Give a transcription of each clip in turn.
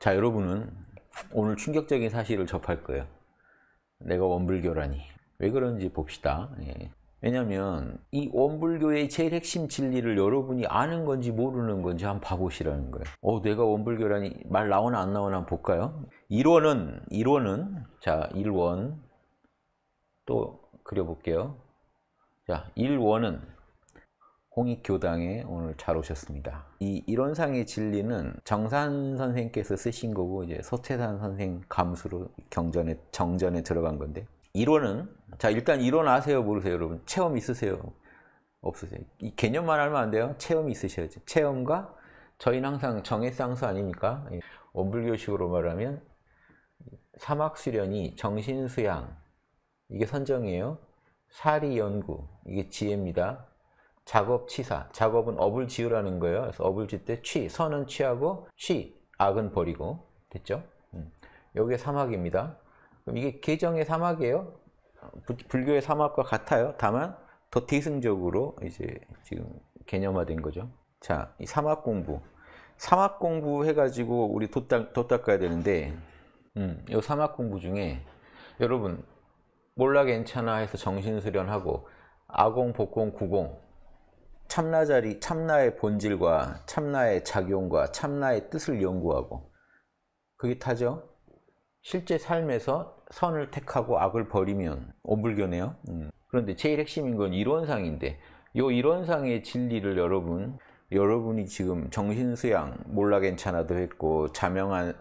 자, 여러분은 오늘 충격적인 사실을 접할 거예요. 내가 원불교라니. 왜 그런지 봅시다. 예. 왜냐하면 이 원불교의 제일 핵심 진리를 여러분이 아는 건지 모르는 건지 한번 봐보시라는 거예요. 어, 내가 원불교라니 말 나오나 안 나오나 한번 볼까요? 1원은, 1원은, 자, 1원 또 그려볼게요. 자, 1원은 홍익교당에 오늘 잘 오셨습니다. 이 이론상의 진리는 정산 선생께서 쓰신 거고 이제 서태산 선생 감수로 경전에 정전에 들어간 건데 이론은 자 일단 이론 아세요 모르세요 여러분 체험 있으세요 없으세요 이 개념만 알면 안 돼요 체험 있으셔야지 체험과 저희는 항상 정해쌍수 아닙니까 예. 원불교식으로 말하면 사막수련이 정신수양 이게 선정이에요 사리연구 이게 지혜입니다 작업 치사. 작업은 업을 지으라는 거예요. 그래서 업을 짓때 취, 선은 취하고 취, 악은 버리고 됐죠? 음. 여기에 사막입니다. 그럼 이게 계정의 사막이에요. 부, 불교의 사막과 같아요. 다만 더 대승적으로 이제 지금 개념화된 거죠. 자, 이 사막 공부. 사막 공부 해가지고 우리 돗 돗닦아야 되는데 음, 이 사막 공부 중에 여러분 몰라 괜찮아 해서 정신수련하고 아공, 복공, 구공 참나자리, 참나의 본질과 참나의 작용과 참나의 뜻을 연구하고 그게 타죠. 실제 삶에서 선을 택하고 악을 버리면 오불교네요. 음. 그런데 제일 핵심인 건 이론상인데 이 이론상의 진리를 여러분 여러분이 지금 정신수양 몰라 괜찮아도 했고 자명한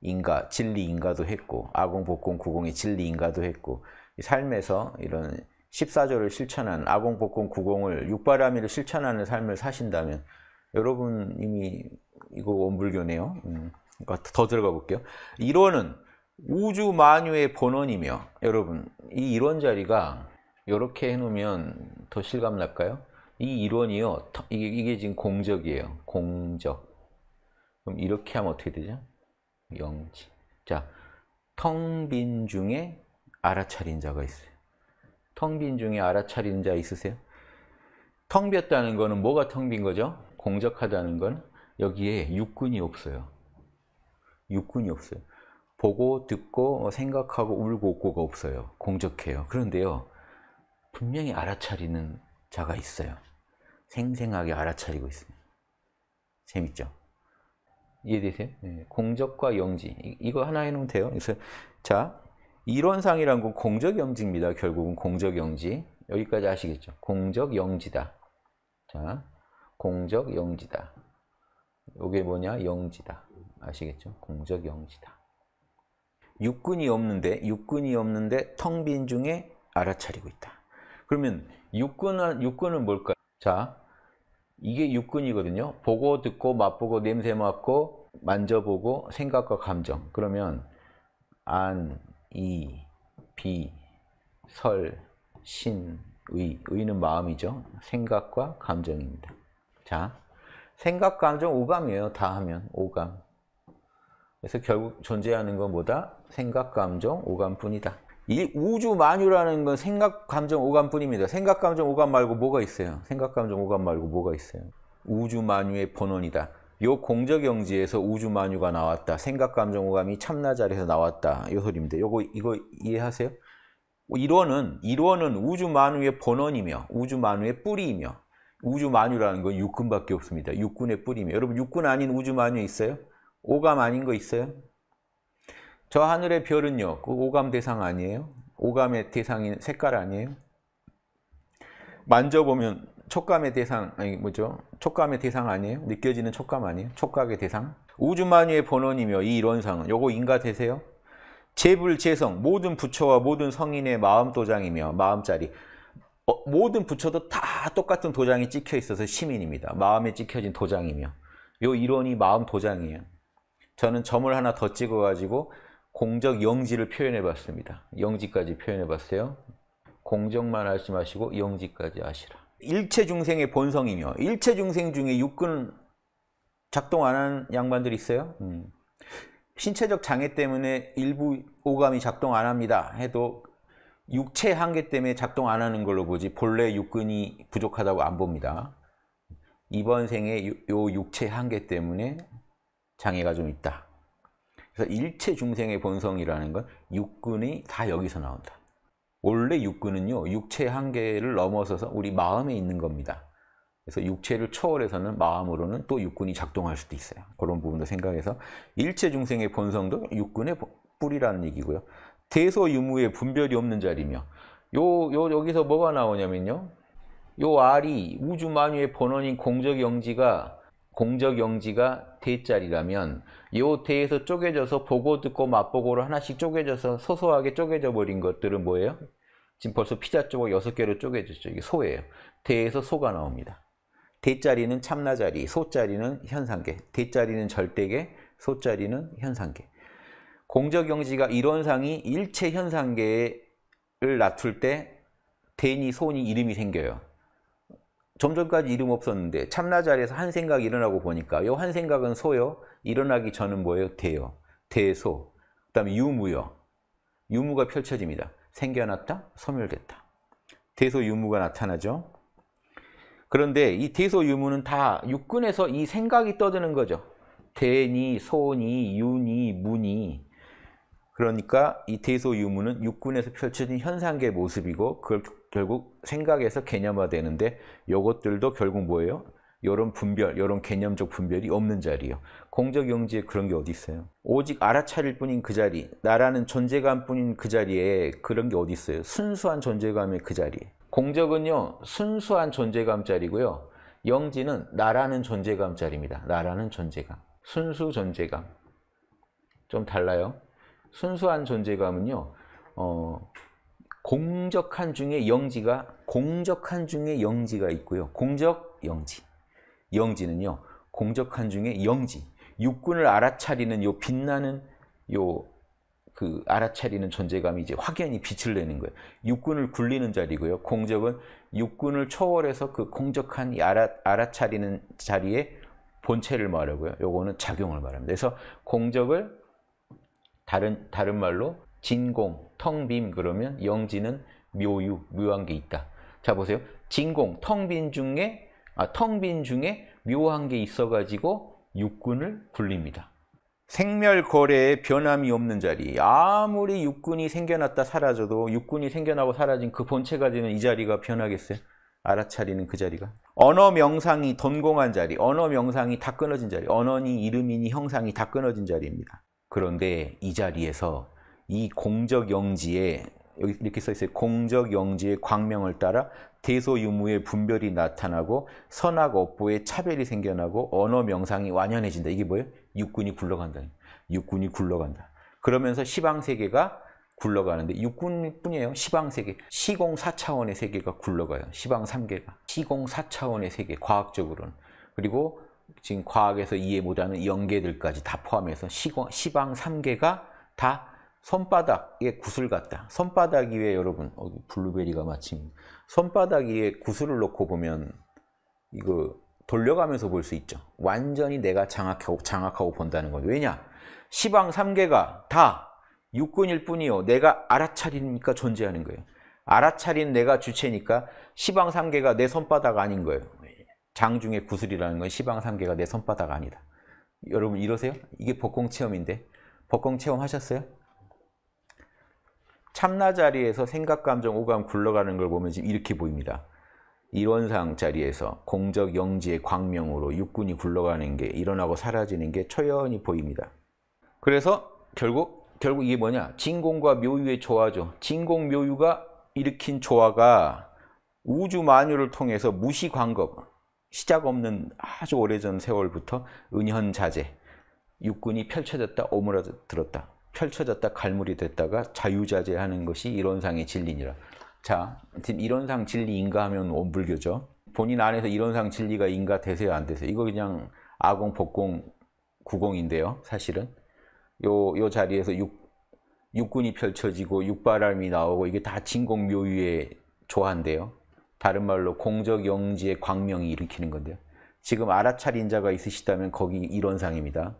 인가 진리인가도 했고 아공 복공 구공의 진리인가도 했고 삶에서 이런 14조를 실천한 아공, 복공, 구공을 육바라밀를 실천하는 삶을 사신다면 여러분 이미 이거 원불교네요. 음, 더 들어가 볼게요. 일원은 우주 만유의 본원이며 여러분 이 일원 자리가 이렇게 해놓으면 더 실감 날까요? 이 일원이요. 이게, 이게 지금 공적이에요. 공적. 그럼 이렇게 하면 어떻게 되죠? 영지. 자, 텅 빈 중에 알아차린 자가 있어요. 텅빈 중에 알아차리는 자 있으세요? 텅 비었다는 거는 뭐가 텅 빈 거죠? 공적하다는 건 여기에 육군이 없어요. 육군이 없어요. 보고 듣고 뭐 생각하고 울고 웃고가 없어요. 공적해요. 그런데요. 분명히 알아차리는 자가 있어요. 생생하게 알아차리고 있습니다. 재밌죠? 이해되세요? 네, 공적과 영지. 이거 하나 해놓으면 돼요. 그래서 자, 이론상이란 건 공적영지입니다. 결국은 공적영지. 여기까지 아시겠죠? 공적영지다. 자, 공적영지다. 이게 뭐냐? 영지다. 아시겠죠? 공적영지다. 육군이 없는데 육군이 없는데 텅 빈 중에 알아차리고 있다. 그러면 육군은 육군은 뭘까? 자, 이게 육군이거든요. 보고 듣고 맛보고 냄새 맡고 만져보고 생각과 감정. 그러면 안 이, 비, 설, 신, 의. 의는 마음이죠. 생각과 감정입니다. 자, 생각, 감정, 오감이에요. 다 하면 오감. 그래서 결국 존재하는 건 뭐다? 생각, 감정, 오감뿐이다. 이 우주 만유라는 건 생각, 감정, 오감뿐입니다. 생각, 감정, 오감 말고 뭐가 있어요? 생각, 감정, 오감 말고 뭐가 있어요? 우주 만유의 본원이다. 요 공적영지에서 우주만유가 나왔다. 생각감정오감이 참나자리에서 나왔다. 요 소리입니다. 요거 이거 이해하세요? 이론은 이론은 우주만유의 본원이며 우주만유의 뿌리이며 우주만유라는 건 육군밖에 없습니다. 육군의 뿌리며 이 여러분 육군 아닌 우주만유 있어요? 오감 아닌 거 있어요? 저 하늘의 별은요. 그 오감 대상 아니에요? 오감의 대상인 색깔 아니에요? 만져보면 촉감의 대상 아니 뭐죠? 촉감의 대상 아니에요? 느껴지는 촉감 아니에요? 촉각의 대상? 우주만유의 본원이며 이 이론상은 요거 인가 되세요? 재불재성 모든 부처와 모든 성인의 마음 도장이며 마음자리 어, 모든 부처도 다 똑같은 도장이 찍혀 있어서 시민입니다. 마음에 찍혀진 도장이며 요 이론이 마음 도장이에요. 저는 점을 하나 더 찍어가지고 공적 영지를 표현해봤습니다. 영지까지 표현해봤어요. 공적만 하지 마시고 영지까지 하시라. 일체 중생의 본성이며 일체 중생 중에 육근 작동 안 하는 양반들이 있어요. 음. 신체적 장애 때문에 일부 오감이 작동 안 합니다. 해도 육체 한계 때문에 작동 안 하는 걸로 보지 본래 육근이 부족하다고 안 봅니다. 이번 생에 요, 육체 한계 때문에 장애가 좀 있다. 그래서 일체 중생의 본성이라는 건 육근이 다 여기서 나온다. 원래 육군은요 육체의 한계를 넘어서서 우리 마음에 있는 겁니다. 그래서 육체를 초월해서는 마음으로는 또 육군이 작동할 수도 있어요. 그런 부분도 생각해서 일체 중생의 본성도 육군의 뿌리라는 얘기고요. 대소유무의 분별이 없는 자리며 요, 요 여기서 뭐가 나오냐면요. 요 알이 우주 만유의 본원인 공적 영지가 공적 영지가 대자리라면 요 대에서 쪼개져서 보고 듣고 맛보고를 하나씩 쪼개져서 소소하게 쪼개져 버린 것들은 뭐예요? 지금 벌써 피자 쪽조 여섯 개로 쪼개졌죠. 이게 소예요. 대에서 소가 나옵니다. 대자리는 참나자리, 소자리는 현상계, 대자리는 절대계, 소자리는 현상계. 공적영지가 이론상이 일체 현상계를 낮출 때 대니, 소니 이름이 생겨요. 좀 전까지 이름 없었는데 참나자리에서 한 생각 일어나고 보니까 요 한 생각은 소요, 일어나기 전은 뭐예요? 대요, 대소, 그 다음에 유무요. 유무가 펼쳐집니다. 생겨났다, 소멸됐다. 대소유무가 나타나죠. 그런데 이 대소유무는 다육군에서이 생각이 떠드는 거죠. 대니, 소니, 유니, 무니. 그러니까 이 대소유무는 육군에서 펼쳐진 현상계 모습이고 그걸 결국 생각에서 개념화되는데 이것들도 결국 뭐예요? 이런 분별, 이런 개념적 분별이 없는 자리예요. 공적 영지에 그런 게 어디 있어요? 오직 알아차릴 뿐인 그 자리, 나라는 존재감 뿐인 그 자리에 그런 게 어디 있어요? 순수한 존재감의 그 자리. 에 공적은요, 순수한 존재감 자리고요. 영지는 나라는 존재감 자리입니다. 나라는 존재감. 순수 존재감. 좀 달라요. 순수한 존재감은요, 어, 공적한 중에 영지가, 공적한 중에 영지가 있고요. 공적, 영지. 영지는요. 공적한 중에 영지. 육군을 알아차리는 요 빛나는 요 그 알아차리는 존재감이 이제 확연히 빛을 내는 거예요. 육군을 굴리는 자리고요. 공적은 육군을 초월해서 그 공적한 알아, 알아차리는 자리에 본체를 말하고요. 요거는 작용을 말합니다. 그래서 공적을 다른 다른 말로 진공, 텅빔 그러면 영지는 묘유, 묘한 게 있다. 자 보세요. 진공, 텅빈 중에 아, 텅 빈 중에 묘한 게 있어가지고 육군을 굴립니다. 생멸거래에 변함이 없는 자리 아무리 육군이 생겨났다 사라져도 육군이 생겨나고 사라진 그 본체가 되는 이 자리가 변하겠어요? 알아차리는 그 자리가 언어 명상이 던공한 자리 언어 명상이 다 끊어진 자리 언어니 이름이니 형상이 다 끊어진 자리입니다 그런데 이 자리에서 이 공적 영지에 여기 이렇게 써 있어요 공적 영지의 광명을 따라 대소 유무의 분별이 나타나고 선악 업보의 차별이 생겨나고 언어 명상이 완연해진다. 이게 뭐예요? 육군이 굴러간다. 육군이 굴러간다. 그러면서 시방 세계가 굴러가는데 육군뿐이에요. 시방 세계. 시공 4차원의 세계가 굴러가요. 시방 3계가 시공 4차원의 세계 과학적으로는. 그리고 지금 과학에서 이해 못하는 연계들까지 다 포함해서 시공, 시방 3계가다 손바닥의 구슬 같다. 손바닥 위에 여러분 어기 블루베리가 마침 손바닥 위에 구슬을 놓고 보면 이거 돌려가면서 볼 수 있죠. 완전히 내가 장악하고 장악하고 본다는 거예요. 왜냐? 시방 3개가 다 육군일 뿐이요. 내가 알아차리니까 존재하는 거예요. 알아차린 내가 주체니까 시방 3개가 내 손바닥 아닌 거예요. 장중에 구슬이라는 건 시방 3개가 내 손바닥 아니다. 여러분 이러세요? 이게 복공 체험인데. 복공 체험 하셨어요? 참나 자리에서 생각, 감정, 오감 굴러가는 걸 보면 지금 이렇게 보입니다. 이원상 자리에서 공적 영지의 광명으로 육군이 굴러가는 게 일어나고 사라지는 게 초연히 보입니다. 그래서 결국 결국 이게 뭐냐? 진공과 묘유의 조화죠. 진공 묘유가 일으킨 조화가 우주 만유를 통해서 무시광겁 시작 없는 아주 오래전 세월부터 은현자재 육군이 펼쳐졌다 오므라들었다 펼쳐졌다 갈무리 됐다가 자유자재하는 것이 이론상의 진리니라. 자, 지금 이론상 진리인가 하면 원불교죠. 뭐 본인 안에서 이론상 진리가 인가 되세요 안 되세요? 이거 그냥 아공, 복공, 구공인데요. 사실은 요, 요 자리에서 육, 육군이 펼쳐지고 육바람이 나오고 이게 다 진공묘유의 조화인데요. 다른 말로 공적영지의 광명이 일으키는 건데요. 지금 알아차린 자가 있으시다면 거기 이론상입니다.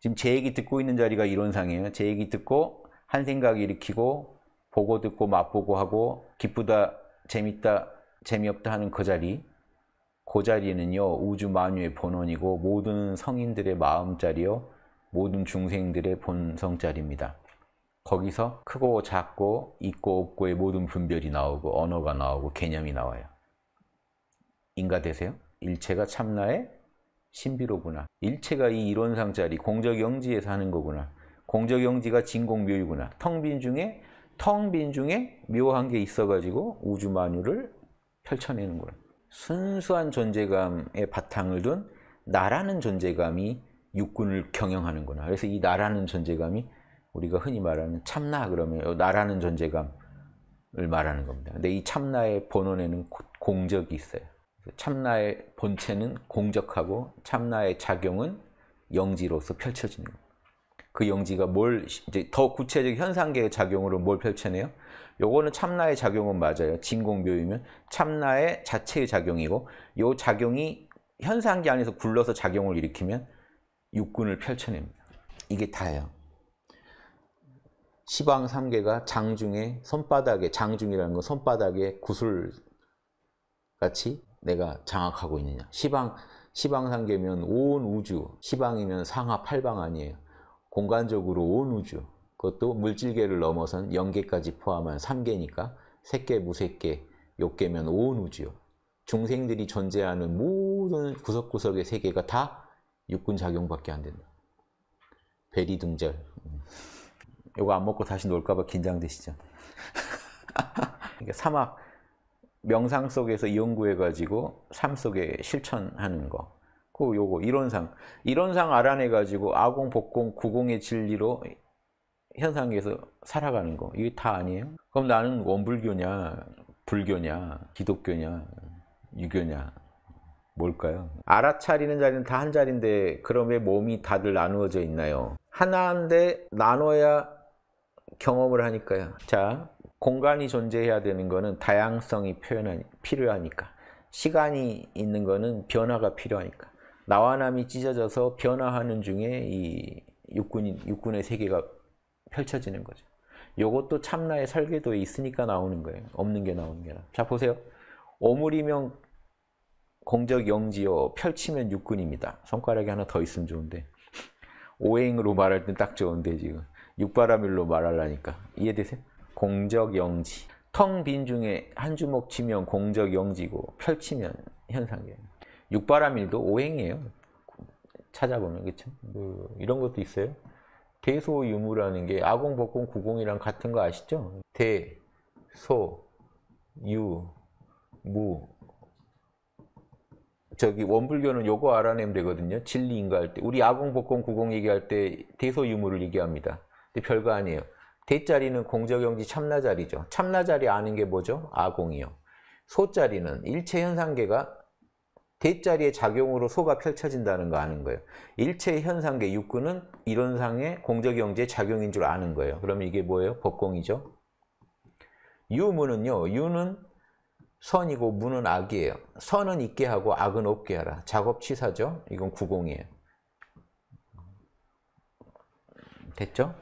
지금 제 얘기 듣고 있는 자리가 이런상이에요제 얘기 듣고 한 생각 일으키고 보고 듣고 맛보고 하고 기쁘다, 재밌다, 재미없다 하는 그 자리 그 자리는요 우주 만유의 본원이고 모든 성인들의 마음자리요 모든 중생들의 본성자리입니다. 거기서 크고 작고 있고 없고의 모든 분별이 나오고 언어가 나오고 개념이 나와요. 인가 되세요? 일체가 참나의 신비로구나. 일체가 이 이론상 자리 공적영지에서 하는 거구나. 공적영지가 진공묘이구나. 텅 빈 중에 텅 빈 중에 묘한 게 있어가지고 우주만유를 펼쳐내는 거예요 순수한 존재감의 바탕을 둔 나라는 존재감이 육군을 경영하는구나. 그래서 이 나라는 존재감이 우리가 흔히 말하는 참나 그러면 나라는 존재감을 말하는 겁니다. 근데 이 참나의 본원에는 공적이 있어요. 참나의 본체는 공적하고 참나의 작용은 영지로서 펼쳐지는 그 영지가 뭘 이제 더 구체적 현상계의 작용으로 뭘 펼쳐내요? 요거는 참나의 작용은 맞아요. 진공묘이면 참나의 자체의 작용이고 요 작용이 현상계 안에서 굴러서 작용을 일으키면 육군을 펼쳐냅니다. 이게 다예요. 시방삼계가 장중에 손바닥에 장중이라는 건 손바닥에 구슬 같이 내가 장악하고 있느냐. 시방, 시방상계면 온 우주, 시방이면 상하 팔방 아니에요. 공간적으로 온 우주, 그것도 물질계를 넘어선 영계까지 포함한 3계니까 3개 무색계, 6개면온 우주요. 중생들이 존재하는 모든 구석구석의 세계가 다 육군작용밖에 안 된다. 베리등절 이거 음. 안 먹고 다시 놀까 봐 긴장되시죠? 그러 사막, 명상 속에서 연구해 가지고 삶 속에 실천하는 거. 그 요거 이론상 이론상 알아내 가지고 아공 복공 구공의 진리로 현상에서 살아가는 거. 이게 다 아니에요? 그럼 나는 원불교냐, 불교냐, 기독교냐, 유교냐 뭘까요? 알아차리는 자리는 다 한 자리인데 그럼 왜 몸이 다들 나누어져 있나요? 하나인데 나눠야 경험을 하니까요. 자, 공간이 존재해야 되는 것은 다양성이 필요하니까 시간이 있는 것은 변화가 필요하니까 나와 남이 찢어져서 변화하는 중에 이 육군이 육군의 세계가 펼쳐지는 거죠. 요것도 참나의 설계도에 있으니까 나오는 거예요. 없는 게 나오는 게라. 니자 보세요. 오물이면 공적 영지요. 펼치면 육군입니다. 손가락이 하나 더 있으면 좋은데 오행으로 말할 땐 딱 좋은데 지금 육바라밀로 말하려니까 이해되세요? 공적 영지. 텅 빈 중에 한 주먹 치면 공적 영지고 펼치면 현상이에요. 육바람일도 오행이에요. 찾아보면 그쵸? 뭐 이런 것도 있어요. 대소유무라는 게 아공, 복공, 구공이랑 같은 거 아시죠? 대, 소, 유, 무. 저기 원불교는 요거 알아내면 되거든요. 진리인가 할 때. 우리 아공, 복공, 구공 얘기할 때 대소유무를 얘기합니다. 근데 별거 아니에요. 대자리는 공적용지 참나자리죠. 참나자리 아는 게 뭐죠? 아공이요. 소자리는 일체현상계가 대자리의 작용으로 소가 펼쳐진다는 거 아는 거예요. 일체현상계 육구는 이론상의 공적경제의 작용인 줄 아는 거예요. 그럼 이게 뭐예요? 법공이죠. 유무는요. 유는 선이고 무는 악이에요. 선은 있게 하고 악은 없게 하라. 작업치사죠. 이건 구공이에요. 됐죠?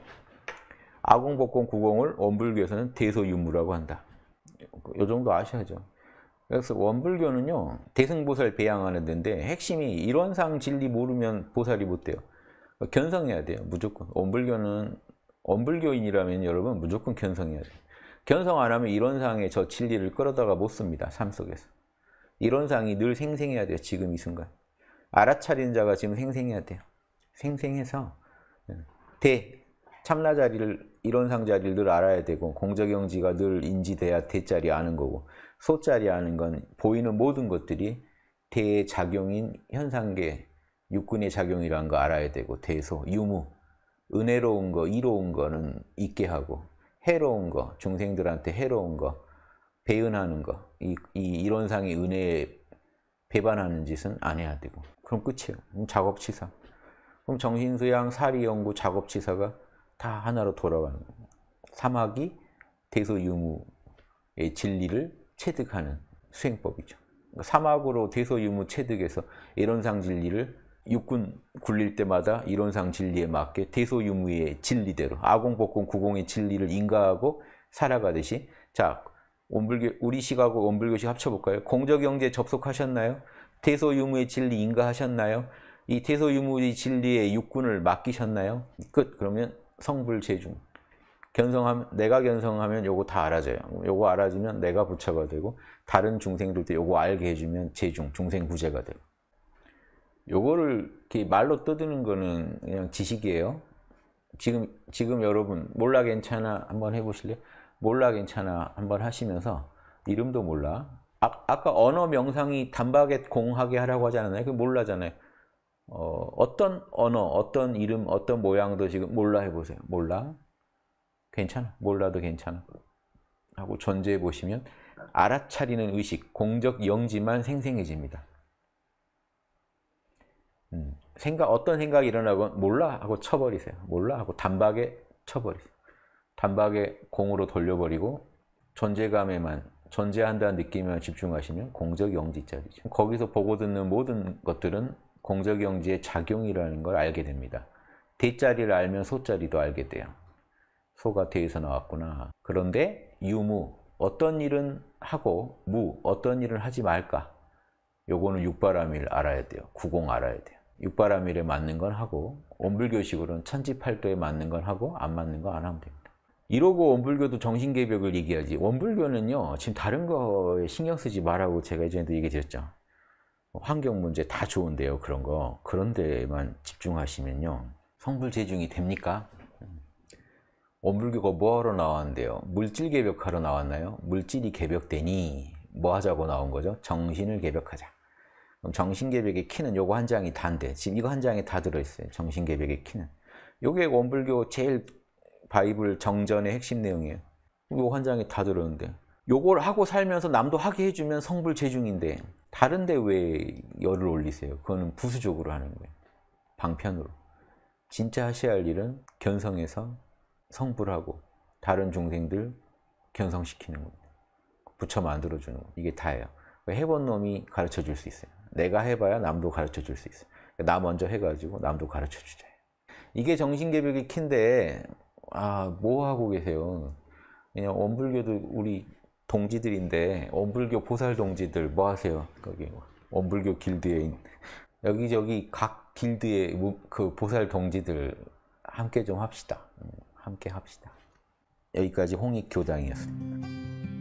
아공, 복공, 구공을 원불교에서는 대소유무라고 한다. 이 정도 아셔야죠. 그래서 원불교는요. 대승보살 배양하는 데인데 핵심이 이론상 진리 모르면 보살이 못 돼요. 견성해야 돼요. 무조건. 원불교는 원불교인이라면 여러분 무조건 견성해야 돼요. 견성 안 하면 이론상의 저 진리를 끌어다가 못 씁니다. 삶 속에서. 이론상이 늘 생생해야 돼요. 지금 이 순간. 알아차린 자가 지금 생생해야 돼요. 생생해서 예. 대, 참나 자리를 이런상 자리를 늘 알아야 되고 공적영지가 늘 인지돼야 대자리 아는 거고 소자리 아는 건 보이는 모든 것들이 대 작용인 현상계 육군의 작용이라는 거 알아야 되고 대소, 유무, 은혜로운 거, 이로운 거는 있게 하고 해로운 거, 중생들한테 해로운 거, 배은하는 거, 이, 이 이론상의 은혜에 배반하는 짓은 안 해야 되고 그럼 끝이에요. 그럼 작업치사. 그럼 정신수양, 사리연구, 작업치사가 다 하나로 돌아가는 거예 사막이 대소유무의 진리를 체득하는 수행법이죠. 그러니까 사막으로 대소유무 체득해서 이론상 진리를 육군 굴릴 때마다 이론상 진리에 맞게 대소유무의 진리대로 아공복공 구공의 진리를 인가하고 살아가듯이 자 원불교 우리 시각하고 원불교식 합쳐볼까요? 공적영제 접속하셨나요? 대소유무의 진리 인가하셨나요? 이 대소유무의 진리에 육군을 맡기셨나요? 끝 그러면 성불 재중 견성하면 내가 견성하면 요거 다 알아져요. 요거 알아지면 내가 부처가 되고 다른 중생들도 요거 알게 해주면 재중 중생 구제가 되고 요거를 이렇게 말로 떠드는 거는 그냥 지식이에요. 지금 지금 여러분 몰라 괜찮아 한번 해보실래요? 몰라 괜찮아 한번 하시면서 이름도 몰라 아, 아까 언어 명상이 단박에 공하게 하라고 하지 않았나요? 그 몰라잖아요. 어, 어떤 언어, 어떤 이름, 어떤 모양도 지금 몰라 해보세요. 몰라. 괜찮아. 몰라도 괜찮아. 하고 존재해 보시면 알아차리는 의식, 공적 영지만 생생해집니다. 음, 생각, 어떤 생각이 일어나건 몰라 하고 쳐버리세요. 몰라 하고 단박에 쳐버리세요. 단박에 공으로 돌려버리고 존재감에만 존재한다는 느낌에 집중하시면 공적 영지짜리죠. 거기서 보고 듣는 모든 것들은 공적경제의 작용이라는 걸 알게 됩니다. 대자리를 알면 소자리도 알게 돼요. 소가 대에서 나왔구나. 그런데 유무, 어떤 일은 하고 무, 어떤 일을 하지 말까? 요거는 육바람일 알아야 돼요. 구공 알아야 돼요. 육바람일에 맞는 건 하고 온불교식으로는 천지팔도에 맞는 건 하고 안 맞는 건 안 하면 됩니다. 이러고 원불교도 정신개벽을 얘기하지 원불교는요 지금 다른 거에 신경 쓰지 말라고 제가 예전에도 얘기 드렸죠 환경 문제 다 좋은데요 그런 거 그런 데만 집중하시면요 성불 재중이 됩니까? 오물교가 뭐하러 나왔는데요? 물질 개벽하러 나왔나요? 물질이 개벽되니 뭐 하자고 나온 거죠? 정신을 개벽하자. 그럼 정신 개벽의 키는 요거 한 장이 다 단데 지금 이거 한 장에 다 들어있어요. 정신 개벽의 키는. 요게 원불교 제일 바이블 정전의 핵심 내용이에요. 요거 한 장에 다들어있는데 요걸 하고 살면서 남도 하게 해주면 성불 재중인데 다른데 왜 열을 올리세요? 그거는 부수적으로 하는 거예요. 방편으로. 진짜 하셔야 할 일은 견성해서 성불하고 다른 종생들 견성시키는 겁니다. 부처 만들어주는 거 이게 다예요. 그 해본 놈이 가르쳐 줄 수 있어요. 내가 해봐야 남도 가르쳐 줄 수 있어요. 그러니까 나 먼저 해가지고 남도 가르쳐 주자. 이게 정신개벽의 키인데 아, 뭐 하고 계세요? 그냥 원불교도 우리 동지들인데 원불교 보살 동지들 뭐 하세요? 거기 뭐 원불교 길드에 여기저기 각 길드의 그 보살 동지들 함께 좀 합시다. 음, 함께 합시다. 여기까지 홍익 교장이었습니다.